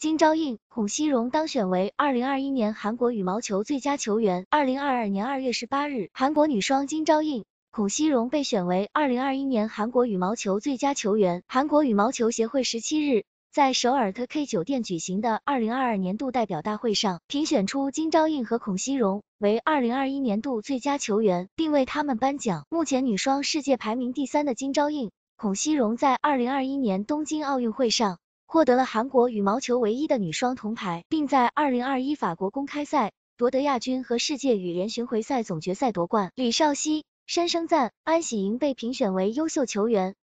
金昭映、孔熙荣当选为二零二一年韩国羽毛球最佳球员。二零二二年二月十八日，韩国女双金昭映、孔熙荣被选为二零二一年韩国羽毛球最佳球员。韩国羽毛球协会十七日在首尔特 K 酒店举行的二零二二年度代表大会上，评选出金昭映和孔熙荣为二零二一年度最佳球员，并为他们颁奖。目前女双世界排名第三的金昭映、孔熙荣在二零二一年东京奥运会上。获得了韩国羽毛球唯一的女双铜牌，并在2021法国公开赛夺得亚军和世界羽联巡回赛总决赛夺冠。李绍希、申升赞、安喜莹被评选为优秀球员。